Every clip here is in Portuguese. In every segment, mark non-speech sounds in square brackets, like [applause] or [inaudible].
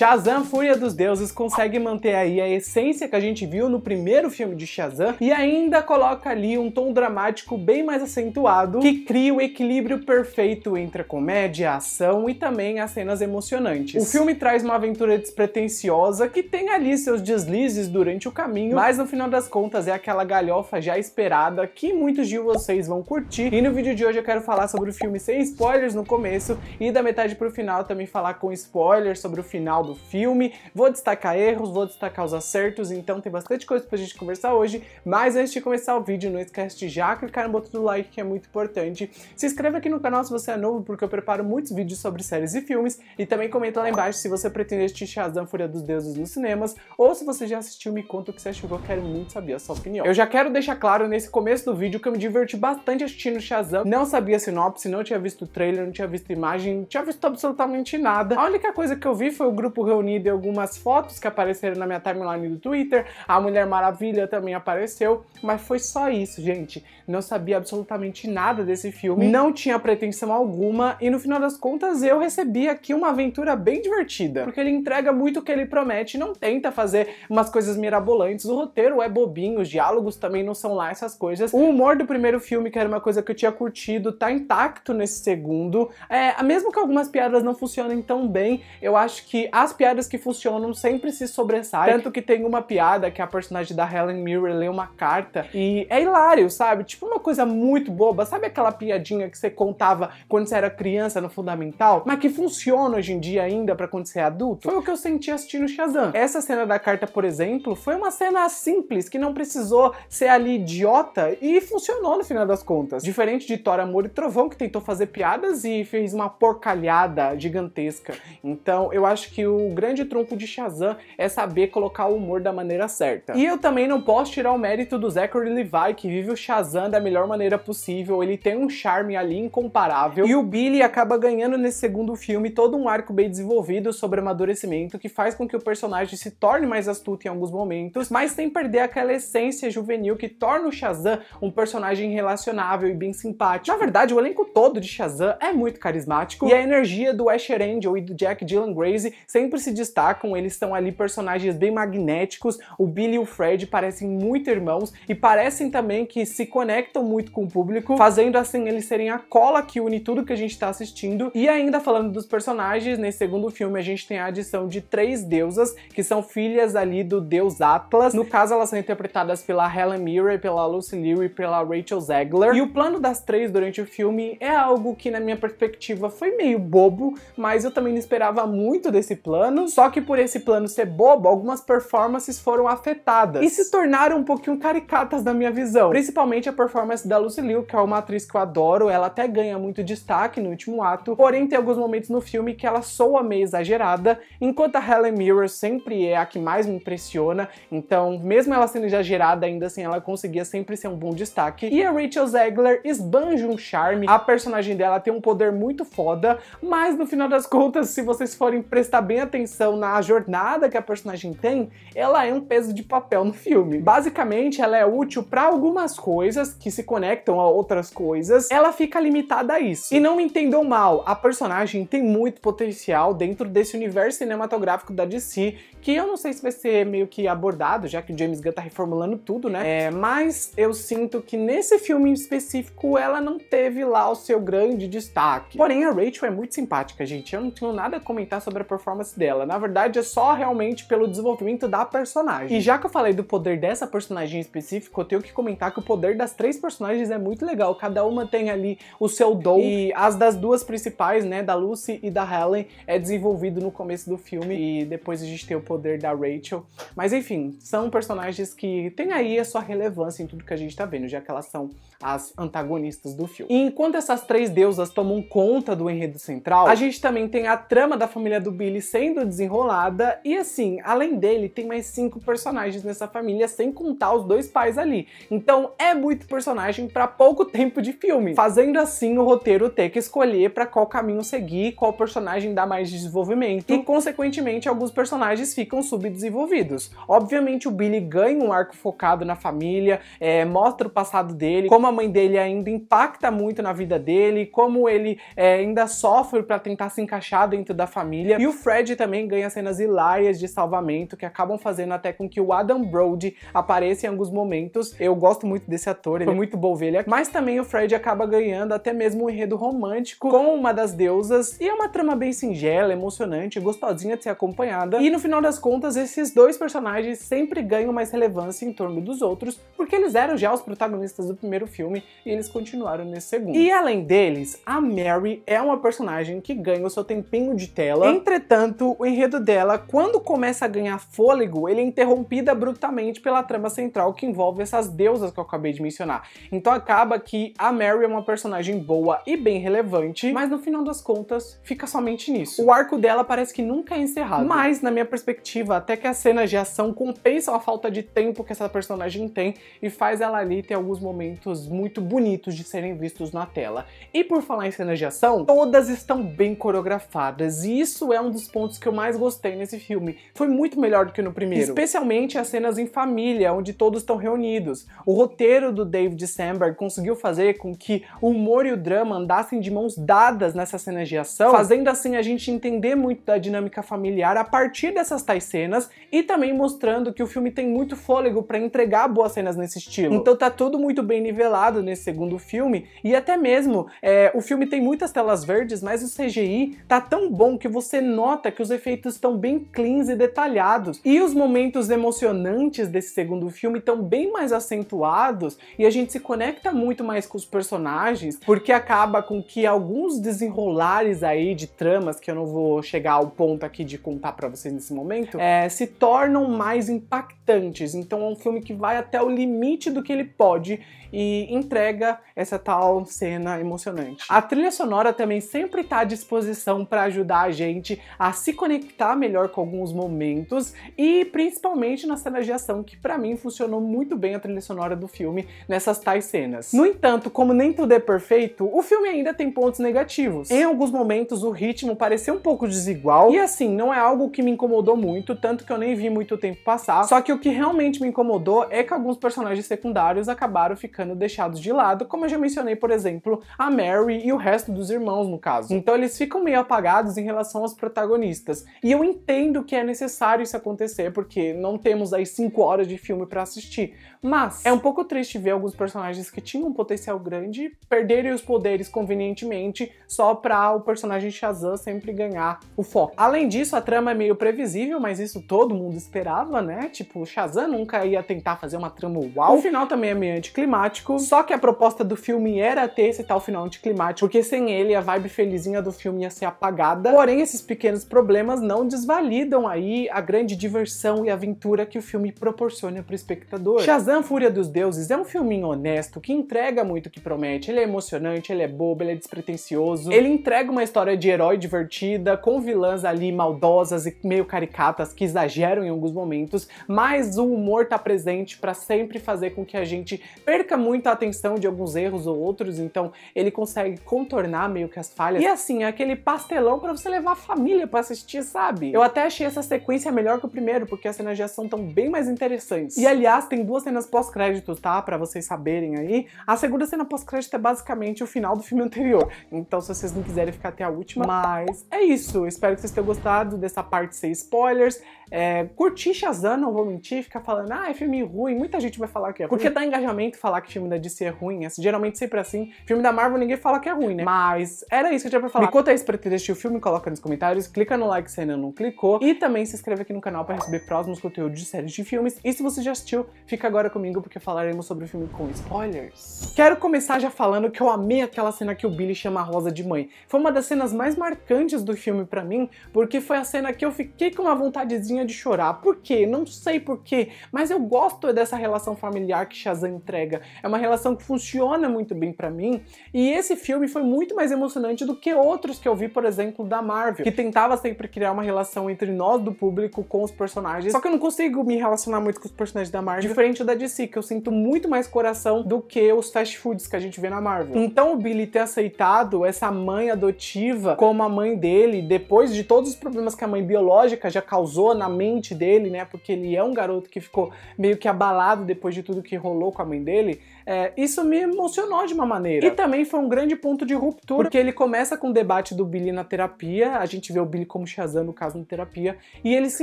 Shazam Fúria dos Deuses consegue manter aí a essência que a gente viu no primeiro filme de Shazam e ainda coloca ali um tom dramático bem mais acentuado que cria o equilíbrio perfeito entre a comédia, a ação e também as cenas emocionantes. O filme traz uma aventura despretensiosa que tem ali seus deslizes durante o caminho, mas no final das contas é aquela galhofa já esperada que muitos de vocês vão curtir. E no vídeo de hoje eu quero falar sobre o filme sem spoilers no começo e da metade pro final também falar com spoilers sobre o final do filme, vou destacar erros, vou destacar os acertos, então tem bastante coisa pra gente conversar hoje, mas antes de começar o vídeo, não esquece de já clicar no botão do like, que é muito importante. Se inscreva aqui no canal se você é novo, porque eu preparo muitos vídeos sobre séries e filmes, e também comenta lá embaixo se você pretende assistir Shazam Fúria dos Deuses nos cinemas, ou se você já assistiu, me conta o que você achou, eu quero muito saber a sua opinião. Eu já quero deixar claro nesse começo do vídeo que eu me diverti bastante assistindo Shazam, não sabia sinopse, não tinha visto trailer, não tinha visto imagem, não tinha visto absolutamente nada. A única coisa que eu vi foi o grupo Tipo, reunido e algumas fotos que apareceram na minha timeline do Twitter. A Mulher Maravilha também apareceu, mas foi só isso, gente não sabia absolutamente nada desse filme, hum. não tinha pretensão alguma e no final das contas eu recebi aqui uma aventura bem divertida, porque ele entrega muito o que ele promete, não tenta fazer umas coisas mirabolantes, o roteiro é bobinho, os diálogos também não são lá essas coisas. O humor do primeiro filme, que era uma coisa que eu tinha curtido, tá intacto nesse segundo. É, mesmo que algumas piadas não funcionem tão bem, eu acho que as piadas que funcionam sempre se sobressaem, tanto que tem uma piada que a personagem da Helen Mirren lê uma carta e é hilário, sabe? Tipo, tipo uma coisa muito boba, sabe aquela piadinha que você contava quando você era criança no fundamental, mas que funciona hoje em dia ainda para quando você é adulto? Foi o que eu senti assistindo Shazam. Essa cena da carta, por exemplo, foi uma cena simples que não precisou ser ali idiota e funcionou no final das contas. Diferente de Thor, Amor e Trovão que tentou fazer piadas e fez uma porcalhada gigantesca. Então, eu acho que o grande trunfo de Shazam é saber colocar o humor da maneira certa. E eu também não posso tirar o mérito do Zachary Levi que vive o Shazam da melhor maneira possível, ele tem um charme ali incomparável, e o Billy acaba ganhando nesse segundo filme todo um arco bem desenvolvido sobre amadurecimento, que faz com que o personagem se torne mais astuto em alguns momentos, mas sem perder aquela essência juvenil que torna o Shazam um personagem relacionável e bem simpático. Na verdade, o elenco todo de Shazam é muito carismático, e a energia do Asher Angel e do Jack Dylan Gray sempre se destacam, eles estão ali personagens bem magnéticos, o Billy e o Fred parecem muito irmãos, e parecem também que se conectam conectam muito com o público, fazendo assim eles serem a cola que une tudo que a gente está assistindo. E ainda falando dos personagens, nesse segundo filme a gente tem a adição de três deusas, que são filhas ali do deus Atlas. No caso, elas são interpretadas pela Helen Mirren, pela Lucy Liu e pela Rachel Zegler. E o plano das três durante o filme é algo que, na minha perspectiva, foi meio bobo, mas eu também não esperava muito desse plano. Só que por esse plano ser bobo, algumas performances foram afetadas e se tornaram um pouquinho caricatas na minha visão, principalmente a performance da Lucy Liu, que é uma atriz que eu adoro, ela até ganha muito destaque no último ato, porém tem alguns momentos no filme que ela soa meio exagerada, enquanto a Helen Mirren sempre é a que mais me impressiona, então mesmo ela sendo exagerada, ainda assim ela conseguia sempre ser um bom destaque. E a Rachel Zegler esbanja um charme, a personagem dela tem um poder muito foda, mas no final das contas, se vocês forem prestar bem atenção na jornada que a personagem tem, ela é um peso de papel no filme. Basicamente, ela é útil para algumas coisas, coisas que se conectam a outras coisas, ela fica limitada a isso. E não me entendam mal, a personagem tem muito potencial dentro desse universo cinematográfico da DC, que eu não sei se vai ser meio que abordado, já que o James Gunn tá reformulando tudo, né? É, mas eu sinto que nesse filme em específico ela não teve lá o seu grande destaque. Porém, a Rachel é muito simpática, gente. Eu não tenho nada a comentar sobre a performance dela. Na verdade, é só realmente pelo desenvolvimento da personagem. E já que eu falei do poder dessa personagem em específico, eu tenho que comentar que o poder das três personagens é muito legal. Cada uma tem ali o seu dom. E as das duas principais, né? Da Lucy e da Helen, é desenvolvido no começo do filme. E depois a gente tem o poder da Rachel. Mas enfim, são personagens que têm aí a sua relevância em tudo que a gente tá vendo, já que elas são as antagonistas do filme. E enquanto essas três deusas tomam conta do enredo central, a gente também tem a trama da família do Billy sendo desenrolada e assim, além dele, tem mais cinco personagens nessa família, sem contar os dois pais ali. Então é muito personagem para pouco tempo de filme, fazendo assim o roteiro ter que escolher para qual caminho seguir, qual personagem dá mais desenvolvimento e, consequentemente, alguns personagens ficam subdesenvolvidos. Obviamente, o Billy ganha um arco focado na família, é, mostra o passado dele, como a mãe dele ainda impacta muito na vida dele, como ele é, ainda sofre para tentar se encaixar dentro da família. E o Fred também ganha cenas hilárias de salvamento que acabam fazendo até com que o Adam Brody apareça em alguns momentos. Eu gosto muito desse ator, ele. Foi é muito bom ver ele aqui. Mas também o Fred acaba ganhando até mesmo um enredo romântico com uma das deusas. E é uma trama bem singela, emocionante, gostosinha de ser acompanhada. E no final das contas, esses dois personagens sempre ganham mais relevância em torno dos outros, porque eles eram já os protagonistas do primeiro filme e eles continuaram nesse segundo. E além deles, a Mary é uma personagem que ganha o seu tempinho de tela. Entretanto, o enredo dela, quando começa a ganhar fôlego, ele é interrompido abruptamente pela trama central que envolve essas deusas que eu acabei de mencionar funcionar. Então acaba que a Mary é uma personagem boa e bem relevante, mas no final das contas fica somente nisso. O arco dela parece que nunca é encerrado, mas na minha perspectiva, até que as cenas de ação compensam a falta de tempo que essa personagem tem e faz ela ali ter alguns momentos muito bonitos de serem vistos na tela. E por falar em cenas de ação, todas estão bem coreografadas e isso é um dos pontos que eu mais gostei nesse filme. Foi muito melhor do que no primeiro, especialmente as cenas em família, onde todos estão reunidos. O roteiro do David Sandberg conseguiu fazer com que o humor e o drama andassem de mãos dadas nessa cenas de ação, fazendo assim a gente entender muito da dinâmica familiar a partir dessas tais cenas e também mostrando que o filme tem muito fôlego para entregar boas cenas nesse estilo. Então tá tudo muito bem nivelado nesse segundo filme e até mesmo é, o filme tem muitas telas verdes, mas o CGI tá tão bom que você nota que os efeitos estão bem cleans e detalhados e os momentos emocionantes desse segundo filme estão bem mais acentuados e a a gente se conecta muito mais com os personagens, porque acaba com que alguns desenrolares aí de tramas, que eu não vou chegar ao ponto aqui de contar para vocês nesse momento, é, se tornam mais impactantes. Então é um filme que vai até o limite do que ele pode e entrega essa tal cena emocionante. A trilha sonora também sempre está à disposição para ajudar a gente a se conectar melhor com alguns momentos e principalmente na cena de ação, que para mim funcionou muito bem a trilha sonora do filme nessas tais cenas. No entanto, como nem tudo é perfeito, o filme ainda tem pontos negativos. Em alguns momentos o ritmo pareceu um pouco desigual e assim, não é algo que me incomodou muito, tanto que eu nem vi muito tempo passar. Só que o que realmente me incomodou é que alguns personagens secundários acabaram ficando deixados de lado, como eu já mencionei, por exemplo, a Mary e o resto dos irmãos, no caso. Então eles ficam meio apagados em relação aos protagonistas. E eu entendo que é necessário isso acontecer, porque não temos aí 5 horas de filme para assistir. Mas é um pouco triste ver alguns personagens que tinham um potencial grande perderem os poderes convenientemente só para o personagem Shazam sempre ganhar o foco. Além disso, a trama é meio previsível, mas isso todo mundo esperava, né? Tipo, Shazam nunca ia tentar fazer uma trama uau. O final também é meio anticlimático, só que a proposta do filme era ter esse tal final anticlimático, porque sem ele a vibe felizinha do filme ia ser apagada. Porém, esses pequenos problemas não desvalidam aí a grande diversão e aventura que o filme proporciona para o espectador. Shazam Fúria dos Deuses é um filme filminho honesto que entrega muito o que promete. Ele é emocionante, ele é bobo, ele é despretensioso. Ele entrega uma história de herói divertida, com vilãs ali maldosas e meio caricatas que exageram em alguns momentos, mas o humor tá presente para sempre fazer com que a gente perca muita atenção de alguns erros ou outros, então ele consegue contornar meio que as falhas. E assim, é aquele pastelão para você levar a família para assistir, sabe? Eu até achei essa sequência melhor que o primeiro, porque as cenas de ação estão bem mais interessantes. E aliás, tem duas cenas pós-créditos, tá? Para você vocês saberem aí, a segunda cena pós-crédito é basicamente o final do filme anterior. Então, se vocês não quiserem ficar até a última, mas é isso. Espero que vocês tenham gostado dessa parte sem spoilers. É, curti Shazam, não vou mentir, ficar falando, ah, é filme ruim, muita gente vai falar que é ruim. Porque dá engajamento falar que filme da DC é ruim, assim, geralmente sempre é assim. Filme da Marvel ninguém fala que é ruim, né? Mas era isso que eu tinha pra falar. Me conta aí se pretende assistir o filme, coloca nos comentários, clica no like se ainda não clicou e também se inscreve aqui no canal para receber próximos conteúdos de séries de filmes. E se você já assistiu, fica agora comigo porque falaremos sobre o filme com spoilers. Quero começar já falando que eu amei aquela cena que o Billy chama a Rosa de mãe. Foi uma das cenas mais marcantes do filme para mim, porque foi a cena que eu fiquei com uma vontadezinha de chorar. Por quê? Não sei por quê, mas eu gosto dessa relação familiar que Shazam entrega. É uma relação que funciona muito bem para mim, e esse filme foi muito mais emocionante do que outros que eu vi, por exemplo, da Marvel, que tentava sempre criar uma relação entre nós do público com os personagens. Só que eu não consigo me relacionar muito com os personagens da Marvel, diferente da DC, que eu sinto muito mais coisa do que os fast foods que a gente vê na Marvel. Então o Billy ter aceitado essa mãe adotiva como a mãe dele, depois de todos os problemas que a mãe biológica já causou na mente dele, né? Porque ele é um garoto que ficou meio que abalado depois de tudo que rolou com a mãe dele, é, isso me emocionou de uma maneira. E também foi um grande ponto de ruptura, porque ele começa com o debate do Billy na terapia, a gente vê o Billy como Shazam no caso na terapia, e ele se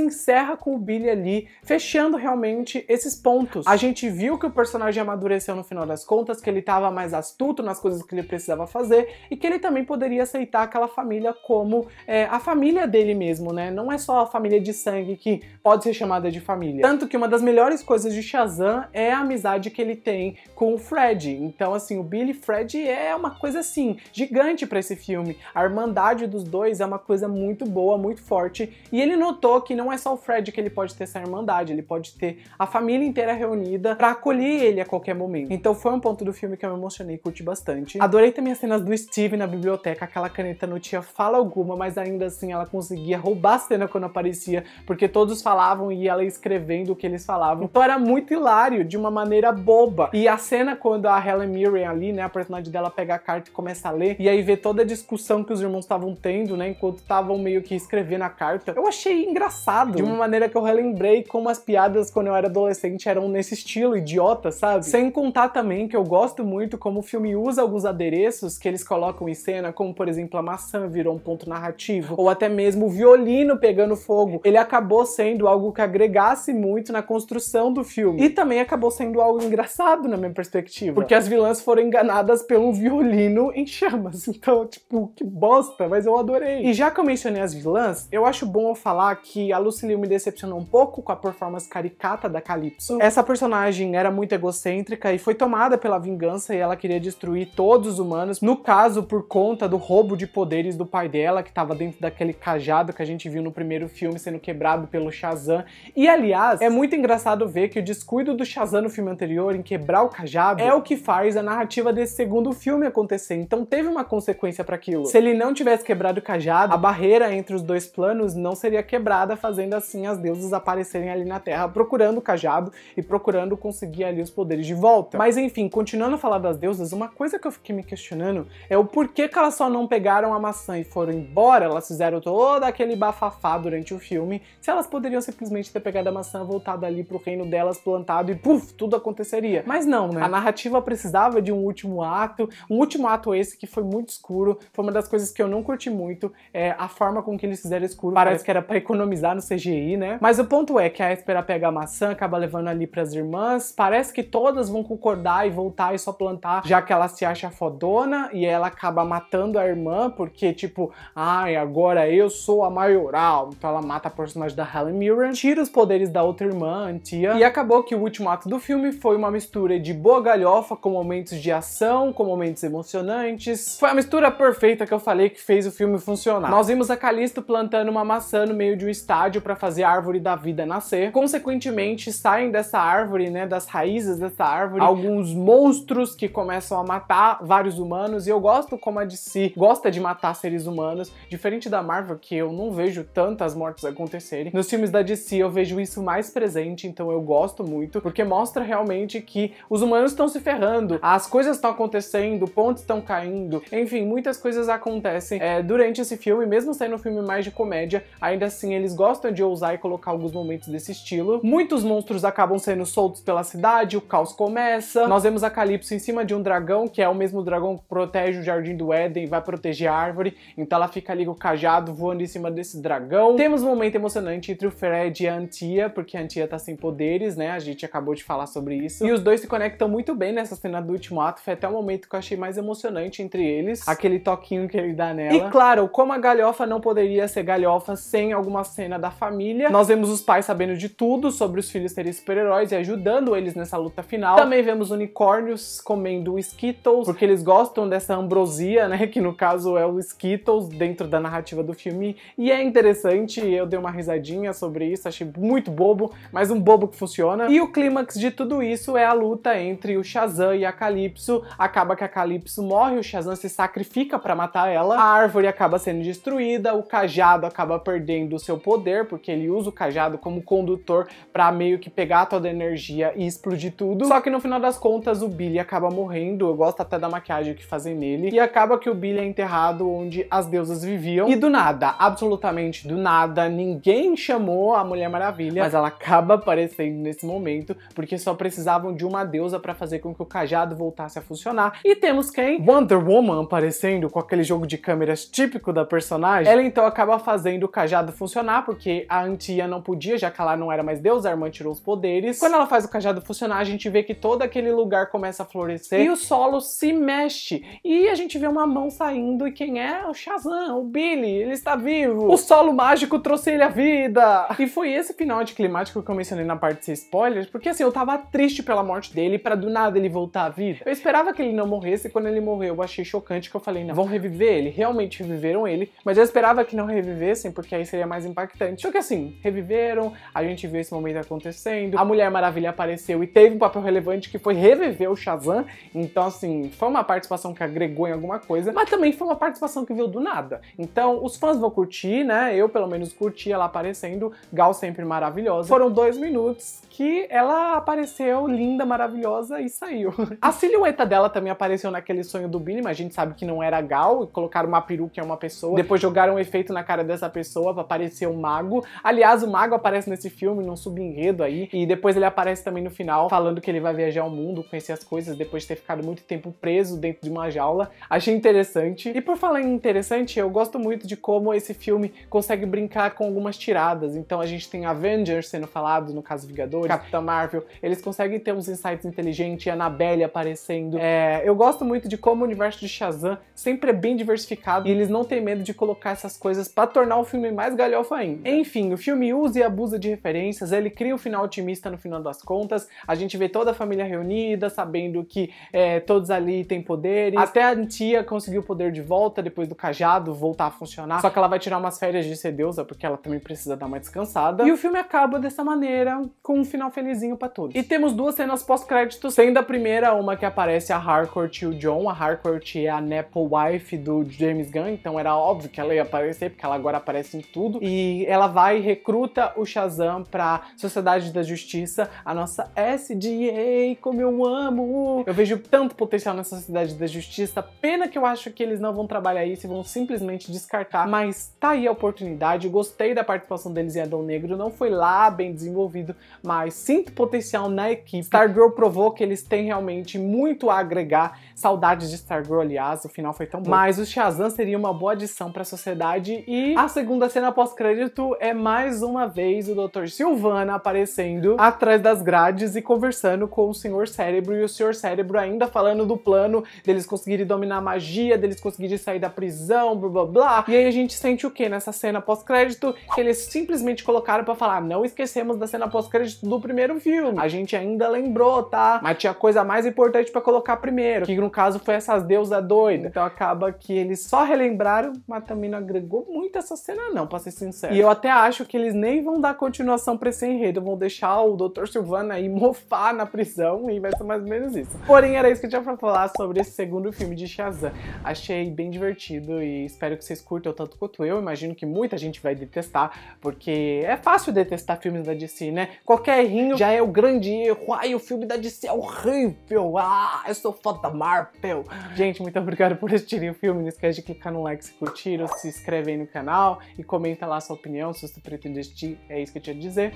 encerra com o Billy ali, fechando realmente esses pontos. A gente viu que o personagem amadureceu no final das contas, que ele estava mais astuto nas coisas que ele precisava fazer, e que ele também poderia aceitar aquela família como é, a família dele mesmo, né? Não é só a família de sangue que pode ser chamada de família. Tanto que uma das melhores coisas de Shazam é a amizade que ele tem com Fred. Então, assim, o Billy Fred é uma coisa assim, gigante para esse filme. A irmandade dos dois é uma coisa muito boa, muito forte. E ele notou que não é só o Fred que ele pode ter essa irmandade, ele pode ter a família inteira reunida para acolher ele a qualquer momento. Então foi um ponto do filme que eu me emocionei e curti bastante. Adorei também as cenas do Steve na biblioteca, aquela caneta não tinha fala alguma, mas ainda assim ela conseguia roubar a cena quando aparecia, porque todos falavam e ela escrevendo o que eles falavam. Então era muito hilário, de uma maneira boba. E a cena cena quando a Helen Mirren ali, né, a personagem dela pega a carta e começa a ler, e aí vê toda a discussão que os irmãos estavam tendo, né, enquanto estavam meio que escrevendo a carta, eu achei engraçado. De uma maneira que eu relembrei como as piadas quando eu era adolescente eram nesse estilo idiota, sabe? Sem contar também que eu gosto muito como o filme usa alguns adereços que eles colocam em cena, como por exemplo a maçã virou um ponto narrativo, ou até mesmo o violino pegando fogo. Ele acabou sendo algo que agregasse muito na construção do filme. E também acabou sendo algo engraçado na minha percepção perspectiva. Porque as vilãs foram enganadas pelo violino em chamas. [laughs] Então, tipo, que bosta, mas eu adorei. E já que eu mencionei as vilãs, eu acho bom eu falar que a Lucy Liu me decepcionou um pouco com a performance caricata da Calypso. Hum. Essa personagem era muito egocêntrica e foi tomada pela vingança e ela queria destruir todos os humanos. No caso, por conta do roubo de poderes do pai dela, que estava dentro daquele cajado que a gente viu no primeiro filme sendo quebrado pelo Shazam. E aliás, é muito engraçado ver que o descuido do Shazam no filme anterior em quebrar o cajado planejado, é o que faz a narrativa desse segundo filme acontecer. Então teve uma consequência para aquilo. Se ele não tivesse quebrado o cajado, a barreira entre os dois planos não seria quebrada, fazendo assim as deuses aparecerem ali na Terra procurando o cajado e procurando conseguir ali os poderes de volta. Mas enfim, continuando a falar das deusas, uma coisa que eu fiquei me questionando é o porquê que elas só não pegaram a maçã e foram embora, elas fizeram todo aquele bafafá durante o filme, se elas poderiam simplesmente ter pegado a maçã, voltado ali pro reino delas, plantado e puf, tudo aconteceria. Mas não, né? A narrativa precisava de um último ato, um último ato esse que foi muito escuro, foi uma das coisas que eu não curti muito, é a forma com que eles fizeram escuro, parece que era para economizar no CGI, né? Mas o ponto é que a Espera pega a maçã, acaba levando ali pras irmãs, parece que todas vão concordar e voltar e só plantar, já que ela se acha fodona e ela acaba matando a irmã, porque tipo, ai, agora eu sou a maioral, então ela mata a personagem da Helen Mirren, tira os poderes da outra irmã, a tia, e acabou que o último ato do filme foi uma mistura de boa a galhofa com momentos de ação, com momentos emocionantes. Foi a mistura perfeita que eu falei que fez o filme funcionar. Nós vimos a Calisto plantando uma maçã no meio de um estádio para fazer a árvore da vida nascer. Consequentemente, saem dessa árvore, né, das raízes dessa árvore, alguns monstros que começam a matar vários humanos e eu gosto como a DC gosta de matar seres humanos, diferente da Marvel que eu não vejo tantas mortes acontecerem. Nos filmes da DC eu vejo isso mais presente, então eu gosto muito, porque mostra realmente que os humanos pessoas estão se ferrando, as coisas estão acontecendo, pontes estão caindo, enfim, muitas coisas acontecem é, durante esse filme, mesmo sendo um filme mais de comédia, ainda assim eles gostam de ousar e colocar alguns momentos desse estilo. Muitos monstros acabam sendo soltos pela cidade, o caos começa, nós vemos a Calypso em cima de um dragão, que é o mesmo dragão que protege o Jardim do Éden, vai proteger a árvore, então ela fica ali com o cajado voando em cima desse dragão. Temos um momento emocionante entre o Fred e a Antia, porque a Antia tá sem poderes, né, a gente acabou de falar sobre isso, e os dois se conectam muito muito bem nessa cena do último ato, foi até o momento que eu achei mais emocionante entre eles, aquele toquinho que ele dá nela. E claro, como a galhofa não poderia ser galhofa sem alguma cena da família, nós vemos os pais sabendo de tudo sobre os filhos terem super-heróis e ajudando eles nessa luta final. Também vemos unicórnios comendo Skittles, porque eles gostam dessa ambrosia, né, que no caso é o Skittles dentro da narrativa do filme, e é interessante, eu dei uma risadinha sobre isso, achei muito bobo, mas um bobo que funciona. E o clímax de tudo isso é a luta entre entre o Shazam e a Calypso. Acaba que a Calypso morre, o Shazam se sacrifica para matar ela. A árvore acaba sendo destruída, o cajado acaba perdendo o seu poder, porque ele usa o cajado como condutor para meio que pegar toda a energia e explodir tudo. Só que no final das contas, o Billy acaba morrendo. Eu gosto até da maquiagem que fazem nele. E acaba que o Billy é enterrado onde as deusas viviam. E do nada, absolutamente do nada, ninguém chamou a Mulher Maravilha, mas ela acaba aparecendo nesse momento, porque só precisavam de uma deusa para fazer com que o cajado voltasse a funcionar. E temos quem? Wonder Woman aparecendo com aquele jogo de câmeras típico da personagem. Ela então acaba fazendo o cajado funcionar, porque a Antia não podia, já que ela não era mais deusa, a irmã tirou os poderes. Quando ela faz o cajado funcionar, a gente vê que todo aquele lugar começa a florescer e o solo se mexe. E a gente vê uma mão saindo e quem é? O Shazam, o Billy, ele está vivo. O solo mágico trouxe ele à vida. E foi esse final anticlimático que eu mencionei na parte de spoilers, porque assim, eu tava triste pela morte dele, para do nada ele voltar à vida. Eu esperava que ele não morresse, quando ele morreu eu achei chocante, que eu falei, não, vão reviver ele, realmente reviveram ele, mas eu esperava que não revivessem, porque aí seria mais impactante. Só que assim, reviveram, a gente viu esse momento acontecendo, a Mulher Maravilha apareceu e teve um papel relevante que foi reviver o Shazam, então assim, foi uma participação que agregou em alguma coisa, mas também foi uma participação que veio do nada. Então, os fãs vão curtir, né? Eu, pelo menos, curti ela aparecendo, Gal sempre maravilhosa. Foram dois minutos que ela apareceu linda, maravilhosa, rosa e saiu. A silhueta dela também apareceu naquele sonho do Billy, mas a gente sabe que não era Gal, e colocaram uma peruca em uma pessoa, depois jogaram um efeito na cara dessa pessoa pra aparecer o um mago. Aliás, o mago aparece nesse filme, num subenredo aí, e depois ele aparece também no final, falando que ele vai viajar ao mundo, conhecer as coisas, depois de ter ficado muito tempo preso dentro de uma jaula. Achei interessante. E por falar em interessante, eu gosto muito de como esse filme consegue brincar com algumas tiradas. Então a gente tem Avengers sendo falado, no caso Vingadores, Capitã Marvel, eles conseguem ter uns insights inteligentes gente, Annabelle aparecendo. É, eu gosto muito de como o universo de Shazam sempre é bem diversificado e eles não têm medo de colocar essas coisas para tornar o filme mais galhofa ainda. Enfim, o filme usa e abusa de referências, ele cria um final otimista no final das contas, a gente vê toda a família reunida, sabendo que é, todos ali têm poderes, até a tia conseguiu o poder de volta depois do cajado voltar a funcionar, só que ela vai tirar umas férias de ser deusa, porque ela também precisa dar uma descansada. E o filme acaba dessa maneira, com um final felizinho para todos. E temos duas cenas pós-crédito sendo a primeira uma que aparece a Harcourt e o John. A Harcourt é a wife do James Gunn, então era óbvio que ela ia aparecer, porque ela agora aparece em tudo. E ela vai e recruta o Shazam pra Sociedade da Justiça, a nossa SDA, como eu amo! Eu vejo tanto potencial nessa Sociedade da Justiça, pena que eu acho que eles não vão trabalhar isso e vão simplesmente descartar, mas tá aí a oportunidade, gostei da participação deles em Adão Negro, não foi lá bem desenvolvido, mas sinto potencial na equipe. Stargirl provou que eles têm realmente muito a agregar. Saudades de Stargirl, aliás, o final foi tão bom. Mas o Shazam seria uma boa adição para a sociedade e a segunda cena pós-crédito é mais uma vez o Dr. Silvana aparecendo atrás das grades e conversando com o Senhor Cérebro e o Senhor Cérebro ainda falando do plano deles conseguirem dominar a magia, deles conseguirem sair da prisão, blá blá blá. E aí a gente sente o que nessa cena pós-crédito? Que eles simplesmente colocaram para falar, ah, não esquecemos da cena pós-crédito do primeiro filme. A gente ainda lembrou, tá? Aí tinha coisa mais importante para colocar primeiro, que no caso foi essas deusas doidas. Então acaba que eles só relembraram, mas também não agregou muito essa cena não, pra ser sincero. E eu até acho que eles nem vão dar continuação pra esse enredo, vão deixar o Dr. Silvana aí mofar na prisão e vai ser mais ou menos isso. Porém, era isso que eu tinha pra falar sobre esse segundo filme de Shazam. Achei bem divertido e espero que vocês curtam tanto quanto eu. Imagino que muita gente vai detestar, porque é fácil detestar filmes da DC, né? Qualquer errinho já é o grande erro. Ai, o filme da DC é horrível. Ah, eu sou fã da Marvel. Gente, muito obrigado por assistirem o filme. Não esquece de clicar no like se curtiram, se inscreve aí no canal e comenta lá sua opinião, se você pretende assistir. É isso que eu tinha a dizer.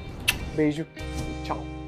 Beijo e tchau.